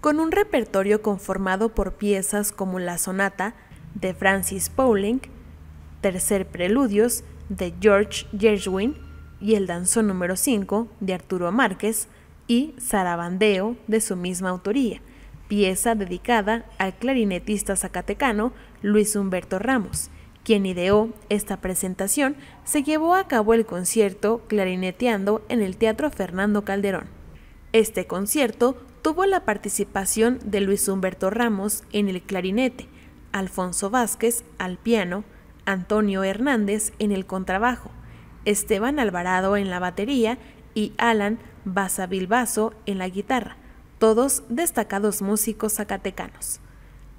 Con un repertorio conformado por piezas como la sonata de Francis Pauling, Tercer Preludios de George Gershwin y el danzón número 5 de Arturo Márquez y Sarabandeo de su misma autoría, pieza dedicada al clarinetista zacatecano Luis Humberto Ramos. Quien ideó esta presentación se llevó a cabo el concierto Clarineteando en el Teatro Fernando Calderón. Este concierto tuvo la participación de Luis Humberto Ramos en el clarinete, Alfonso Vázquez al piano, Antonio Hernández en el contrabajo, Esteban Alvarado en la batería y Alan Basavilbaso en la guitarra, todos destacados músicos zacatecanos.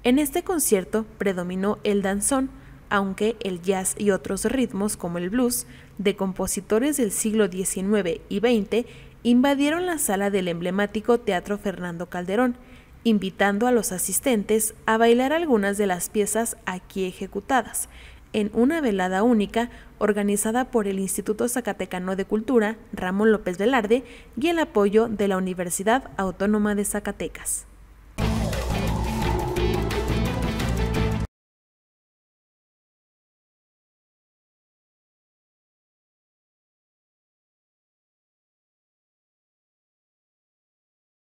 En este concierto predominó el danzón, aunque el jazz y otros ritmos como el blues, de compositores del siglo XIX y XX, invadieron la sala del emblemático Teatro Fernando Calderón, invitando a los asistentes a bailar algunas de las piezas aquí ejecutadas, en una velada única organizada por el Instituto Zacatecano de Cultura Ramón López Velarde y el apoyo de la Universidad Autónoma de Zacatecas.